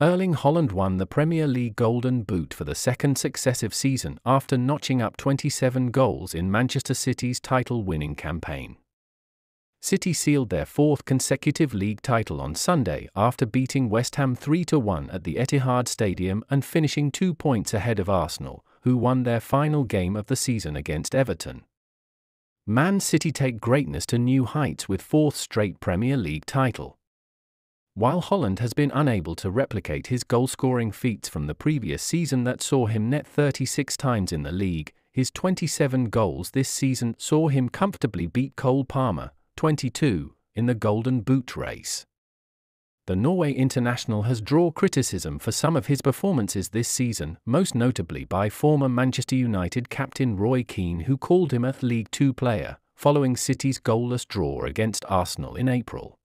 Erling Holland won the Premier League Golden Boot for the second successive season after notching up 27 goals in Manchester City's title winning campaign. City sealed their fourth consecutive league title on Sunday after beating West Ham 3 1 at the Etihad Stadium and finishing two points ahead of Arsenal, who won their final game of the season against Everton. Man City take greatness to new heights with fourth straight Premier League title. While Holland has been unable to replicate his goal-scoring feats from the previous season that saw him net 36 times in the league, his 27 goals this season saw him comfortably beat Cole Palmer, 22, in the Golden Boot race. The Norway international has drawn criticism for some of his performances this season, most notably by former Manchester United captain Roy Keane who called him a League Two player, following City's goalless draw against Arsenal in April.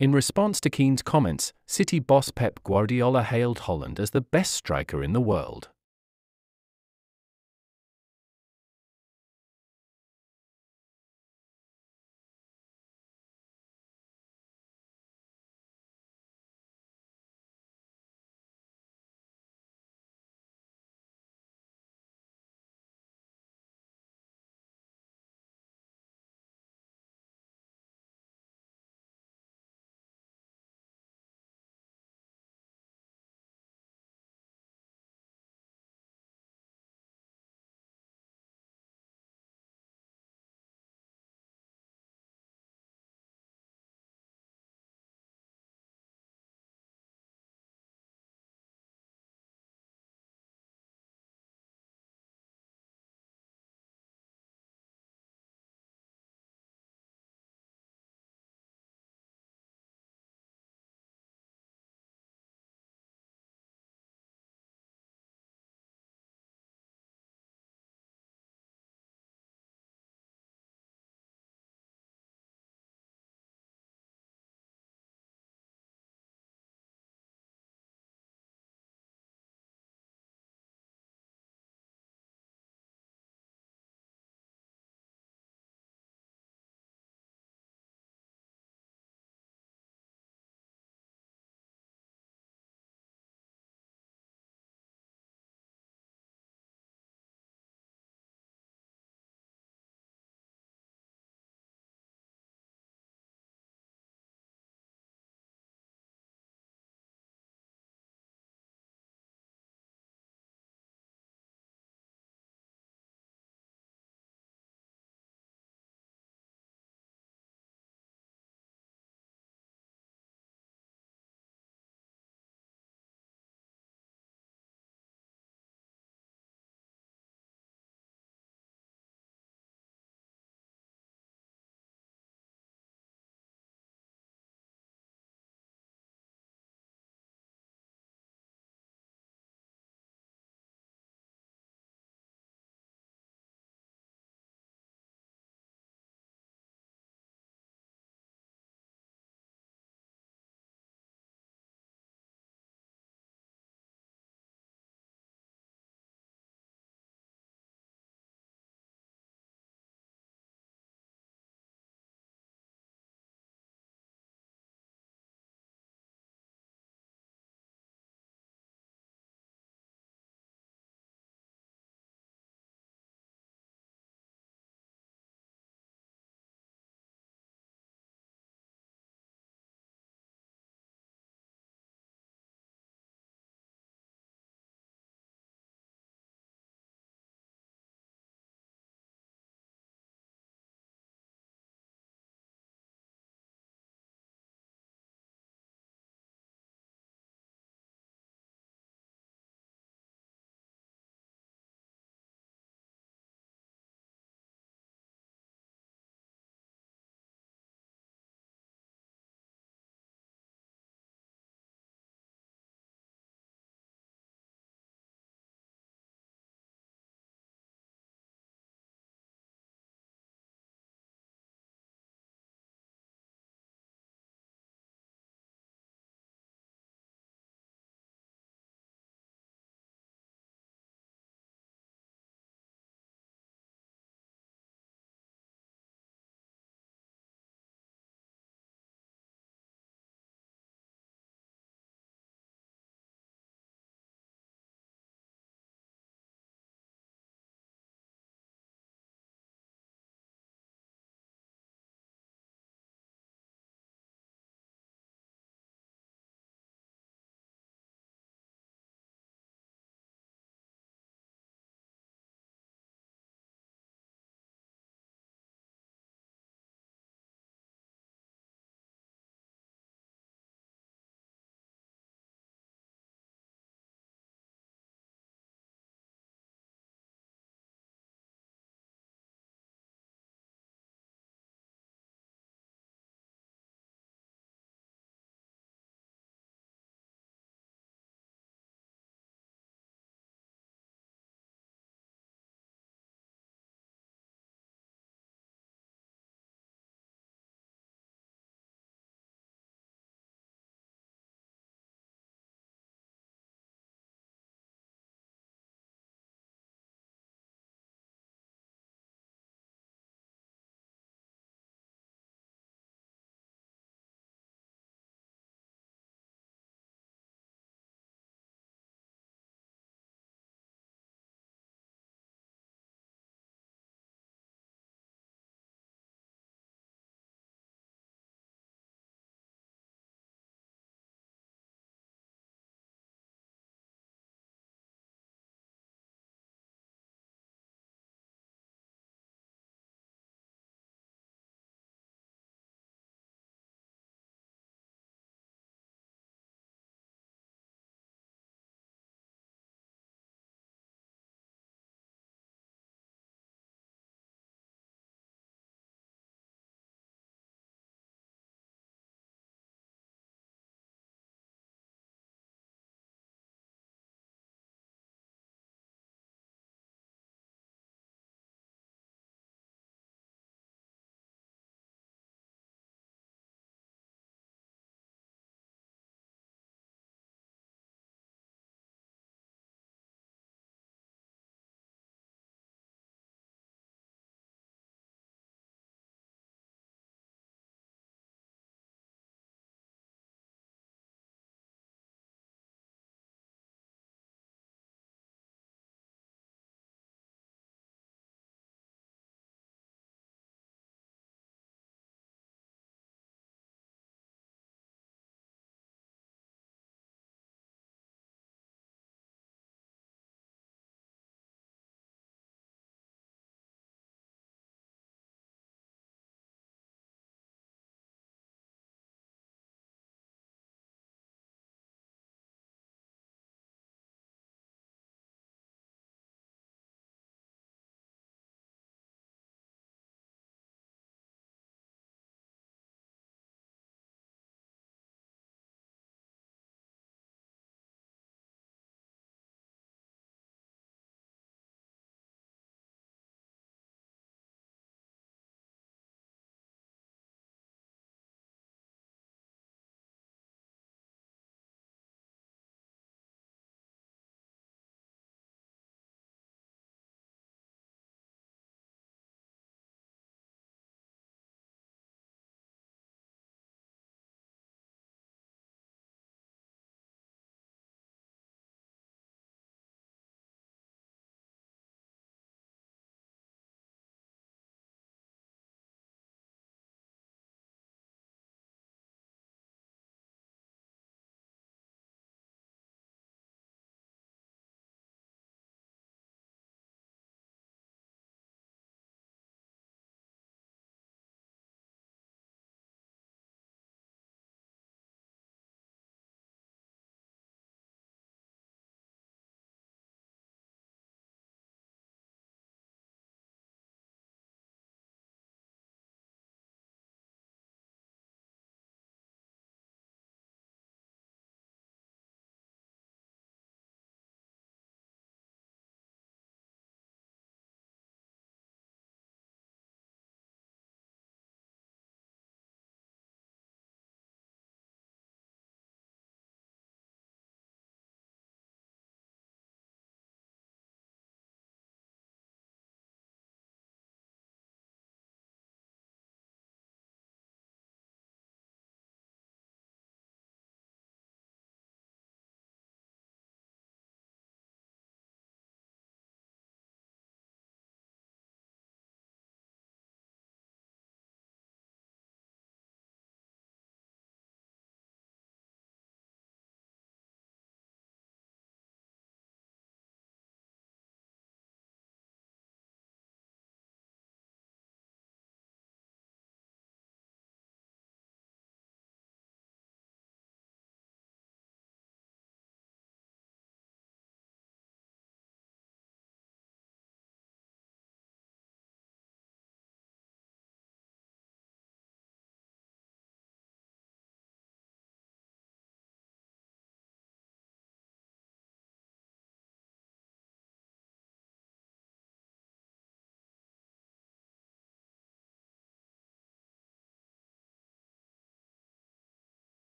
In response to Keane's comments, City boss Pep Guardiola hailed Holland as the best striker in the world.